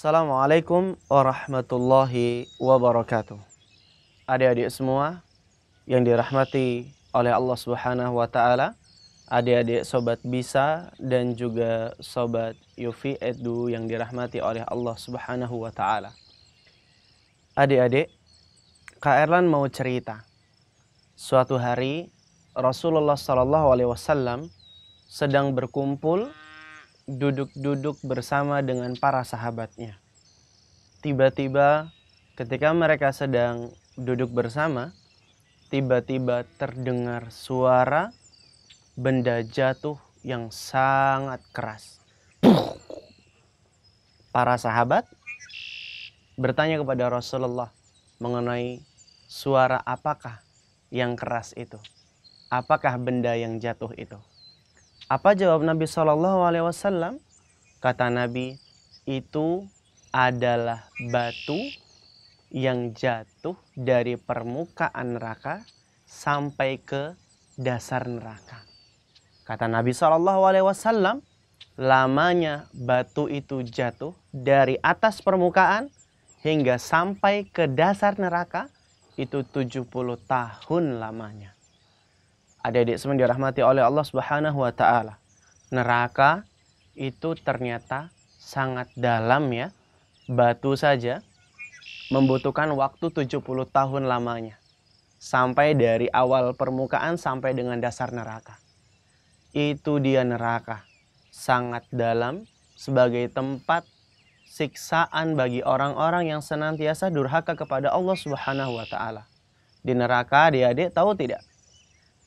Assalamualaikum warahmatullahi wabarakatuh. Adik-adik semua yang dirahmati oleh Allah Subhanahu wa taala, adik-adik sobat bisa dan juga sobat Yufi Edu yang dirahmati oleh Allah Subhanahu wa taala. Adik-adik, Kak Erlan mau cerita. Suatu hari Rasulullah Shallallahu alaihi wasallam sedang berkumpul duduk-duduk bersama dengan para sahabatnya. Tiba-tiba, ketika mereka sedang duduk bersama, tiba-tiba terdengar suara benda jatuh yang sangat keras. Para sahabat bertanya kepada Rasulullah mengenai suara apakah yang keras itu? Apakah benda yang jatuh itu? Apa jawab Nabi Shallallahu Alaihi Wasallam? Kata Nabi, itu adalah batu yang jatuh dari permukaan neraka sampai ke dasar neraka. Kata Nabi Shallallahu Alaihi Wasallam, lamanya batu itu jatuh dari atas permukaan hingga sampai ke dasar neraka itu 70 tahun lamanya adik-adik semua dirahmati oleh Allah Subhanahu wa taala. Neraka itu ternyata sangat dalam ya. Batu saja membutuhkan waktu 70 tahun lamanya. Sampai dari awal permukaan sampai dengan dasar neraka. Itu dia neraka. Sangat dalam sebagai tempat siksaan bagi orang-orang yang senantiasa durhaka kepada Allah Subhanahu wa taala. Di neraka adik-adik tahu tidak?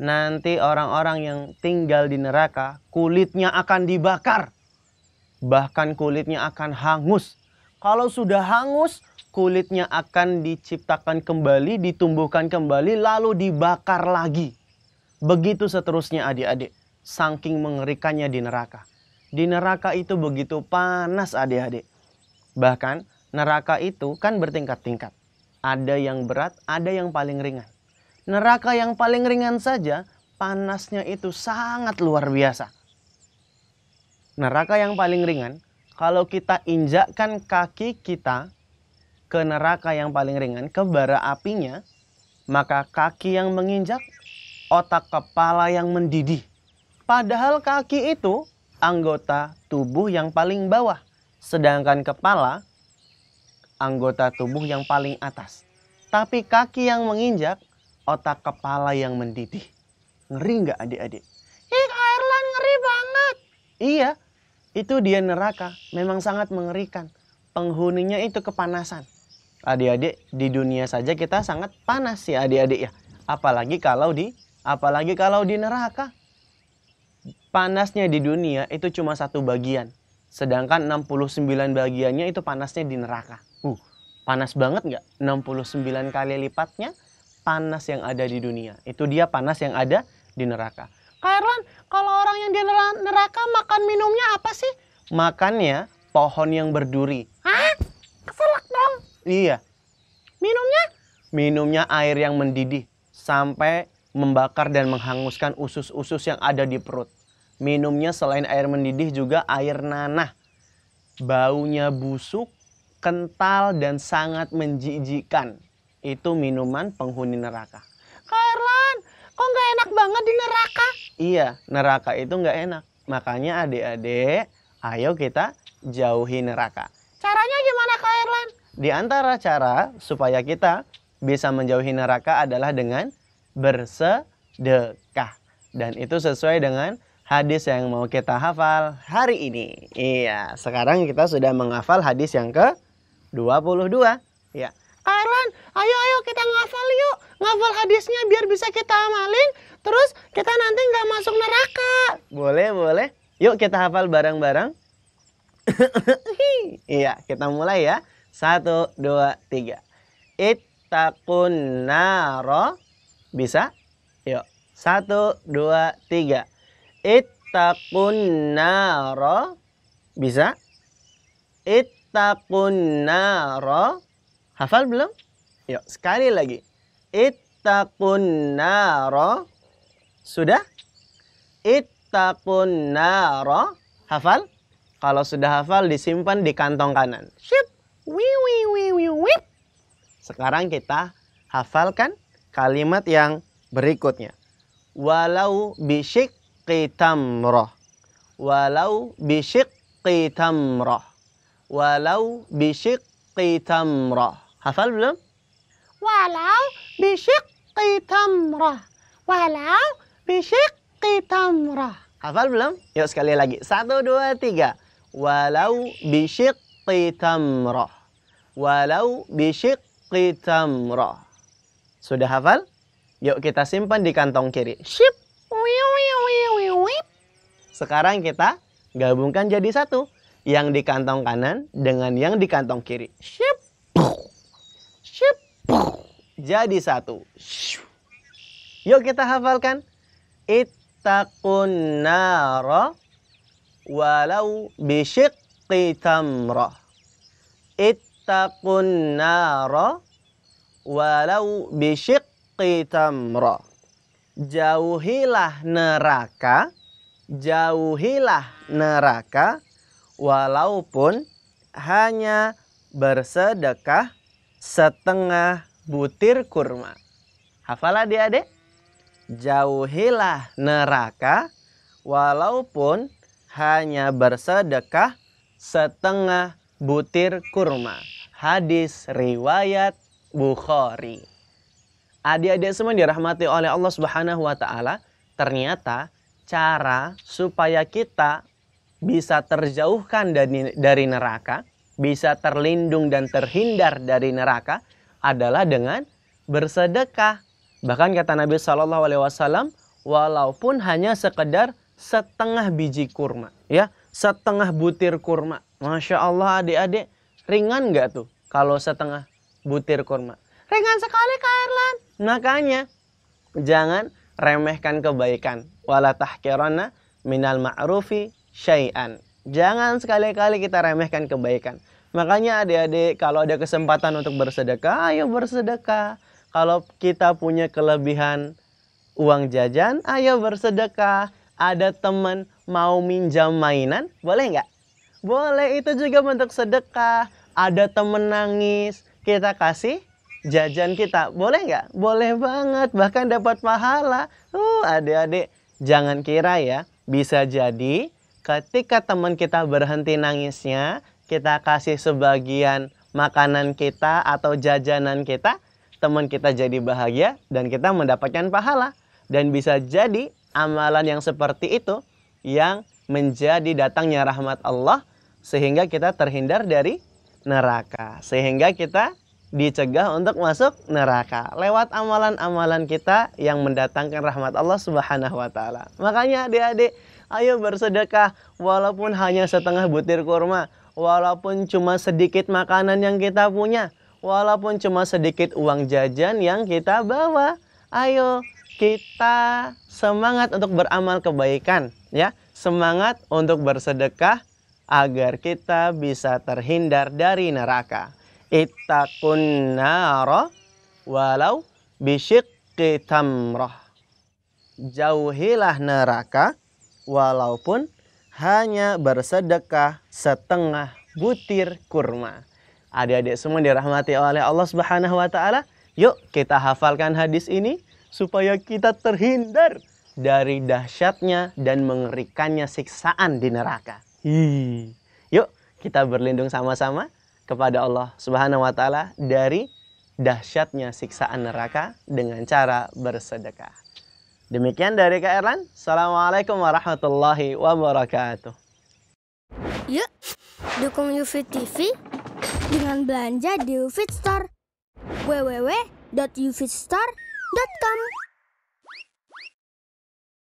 nanti orang-orang yang tinggal di neraka kulitnya akan dibakar. Bahkan kulitnya akan hangus. Kalau sudah hangus, kulitnya akan diciptakan kembali, ditumbuhkan kembali, lalu dibakar lagi. Begitu seterusnya adik-adik, saking mengerikannya di neraka. Di neraka itu begitu panas adik-adik. Bahkan neraka itu kan bertingkat-tingkat. Ada yang berat, ada yang paling ringan neraka yang paling ringan saja panasnya itu sangat luar biasa. Neraka yang paling ringan, kalau kita injakkan kaki kita ke neraka yang paling ringan, ke bara apinya, maka kaki yang menginjak, otak kepala yang mendidih. Padahal kaki itu anggota tubuh yang paling bawah, sedangkan kepala anggota tubuh yang paling atas. Tapi kaki yang menginjak otak kepala yang mendidih. Ngeri nggak adik-adik? Ih, Ireland ngeri banget. Iya, itu dia neraka. Memang sangat mengerikan. Penghuninya itu kepanasan. Adik-adik, di dunia saja kita sangat panas ya adik-adik ya. Apalagi kalau di apalagi kalau di neraka. Panasnya di dunia itu cuma satu bagian. Sedangkan 69 bagiannya itu panasnya di neraka. Uh, panas banget nggak? 69 kali lipatnya panas yang ada di dunia. Itu dia panas yang ada di neraka. Kairlan, kalau orang yang di neraka makan minumnya apa sih? Makannya pohon yang berduri. Hah? Keselak dong. Iya. Minumnya? Minumnya air yang mendidih sampai membakar dan menghanguskan usus-usus yang ada di perut. Minumnya selain air mendidih juga air nanah. Baunya busuk, kental dan sangat menjijikan itu minuman penghuni neraka. Karlan, kok nggak enak banget di neraka? Iya, neraka itu nggak enak. Makanya adik-adik, ayo kita jauhi neraka. Caranya gimana Kak Erlan? Di antara cara supaya kita bisa menjauhi neraka adalah dengan bersedekah. Dan itu sesuai dengan hadis yang mau kita hafal hari ini. Iya, sekarang kita sudah menghafal hadis yang ke 22. Ya. Kairan, ayo ayo kita ngafal yuk, ngafal hadisnya biar bisa kita amalin, terus kita nanti nggak masuk neraka. Boleh boleh, yuk kita hafal bareng-bareng. iya, kita mulai ya. Satu, dua, tiga. Ittaqun naro. Bisa? Yuk. Satu, dua, tiga. Ittaqun naro. Bisa? Ittaqun naro. Hafal belum? Yuk, sekali lagi. Ittaqun nara. Sudah? Ittaqun nara. Hafal? Kalau sudah hafal disimpan di kantong kanan. Sip. wi. Sekarang kita hafalkan kalimat yang berikutnya. Walau bisyik qitamrah. Walau bisyik qitamrah. Walau bisyik qitamrah. Hafal belum? Walau bisyikki tamrah. Walau bisyikki tamrah. Hafal belum? Yuk sekali lagi. Satu, dua, tiga. Walau bisyikki tamrah. Walau bisyikki tamrah. Sudah hafal? Yuk kita simpan di kantong kiri. Ship. Sekarang kita gabungkan jadi satu. Yang di kantong kanan dengan yang di kantong kiri. Ship jadi satu. Yuk kita hafalkan. Ittaqun nara walau bisyiqqi tamrah. Ittaqun nara walau bisyiqqi tamrah. Jauhilah neraka, jauhilah neraka walaupun hanya bersedekah setengah butir kurma. Hafalah dia adik? Jauhilah neraka walaupun hanya bersedekah setengah butir kurma. Hadis riwayat Bukhari. Adik-adik semua dirahmati oleh Allah Subhanahu wa taala, ternyata cara supaya kita bisa terjauhkan dari neraka, bisa terlindung dan terhindar dari neraka adalah dengan bersedekah. Bahkan kata Nabi Shallallahu Alaihi Wasallam, walaupun hanya sekedar setengah biji kurma, ya setengah butir kurma. Masya Allah adik-adik, ringan nggak tuh kalau setengah butir kurma? Ringan sekali Kak Erlan. Makanya jangan remehkan kebaikan. Wala tahkirana minal ma'rufi syai'an. Jangan sekali-kali kita remehkan kebaikan. Makanya adik-adik kalau ada kesempatan untuk bersedekah, ayo bersedekah. Kalau kita punya kelebihan uang jajan, ayo bersedekah. Ada teman mau minjam mainan, boleh nggak? Boleh, itu juga bentuk sedekah. Ada teman nangis, kita kasih jajan kita. Boleh nggak? Boleh banget, bahkan dapat pahala. Uh, adik-adik, jangan kira ya, bisa jadi ketika teman kita berhenti nangisnya, kita kasih sebagian makanan kita atau jajanan kita, teman kita jadi bahagia dan kita mendapatkan pahala. Dan bisa jadi amalan yang seperti itu yang menjadi datangnya rahmat Allah sehingga kita terhindar dari neraka. Sehingga kita dicegah untuk masuk neraka lewat amalan-amalan kita yang mendatangkan rahmat Allah Subhanahu wa taala. Makanya adik-adik, ayo bersedekah walaupun hanya setengah butir kurma, walaupun cuma sedikit makanan yang kita punya, walaupun cuma sedikit uang jajan yang kita bawa. Ayo kita semangat untuk beramal kebaikan ya, semangat untuk bersedekah agar kita bisa terhindar dari neraka. Ittaqun nara walau bisyiqqi tamrah. Jauhilah neraka walaupun hanya bersedekah setengah butir kurma. Adik-adik semua dirahmati oleh Allah Subhanahu wa taala. Yuk kita hafalkan hadis ini supaya kita terhindar dari dahsyatnya dan mengerikannya siksaan di neraka. Hi. Yuk kita berlindung sama-sama kepada Allah Subhanahu wa taala dari dahsyatnya siksaan neraka dengan cara bersedekah. Demikian dari Kak Erlan. Assalamualaikum warahmatullahi wabarakatuh. Yuk, dukung UFIT TV dengan belanja di UFIT Store. www.ufitstore.com